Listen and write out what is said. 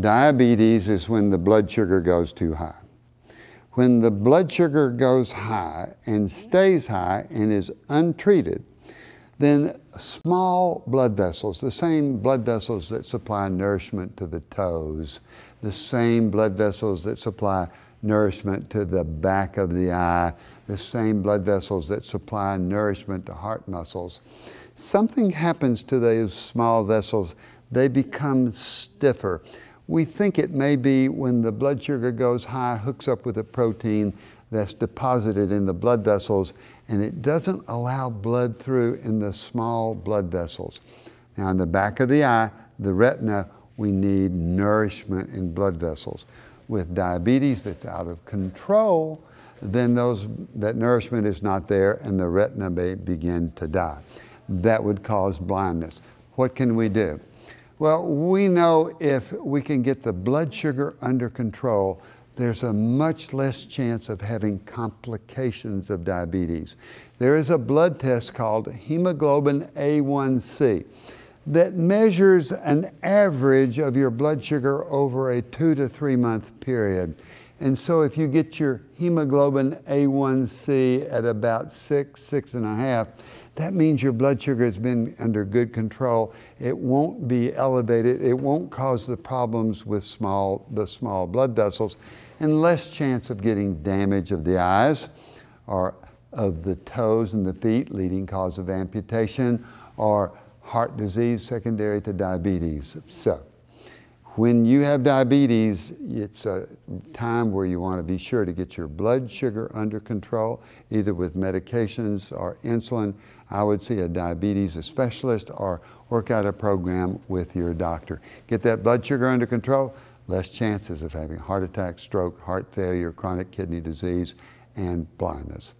Diabetes is when the blood sugar goes too high. When the blood sugar goes high and stays high and is untreated, then small blood vessels, the same blood vessels that supply nourishment to the toes, the same blood vessels that supply nourishment to the back of the eye, the same blood vessels that supply nourishment to heart muscles. Something happens to those small vessels. They become stiffer. We think it may be when the blood sugar goes high, hooks up with a protein that's deposited in the blood vessels, and it doesn't allow blood through in the small blood vessels. Now, in the back of the eye, the retina, we need nourishment in blood vessels. With diabetes that's out of control, then those, that nourishment is not there and the retina may begin to die. That would cause blindness. What can we do? Well, we know if we can get the blood sugar under control, there's a much less chance of having complications of diabetes. There is a blood test called hemoglobin A1C that measures an average of your blood sugar over a two to three month period. And so if you get your hemoglobin A1C at about six, six and a half, that means your blood sugar has been under good control. It won't be elevated. It won't cause the problems with small, the small blood vessels and less chance of getting damage of the eyes or of the toes and the feet, leading cause of amputation or heart disease secondary to diabetes. So when you have diabetes, it's a time where you want to be sure to get your blood sugar under control, either with medications or insulin. I would see a diabetes specialist or work out a program with your doctor. Get that blood sugar under control, less chances of having heart attack, stroke, heart failure, chronic kidney disease, and blindness.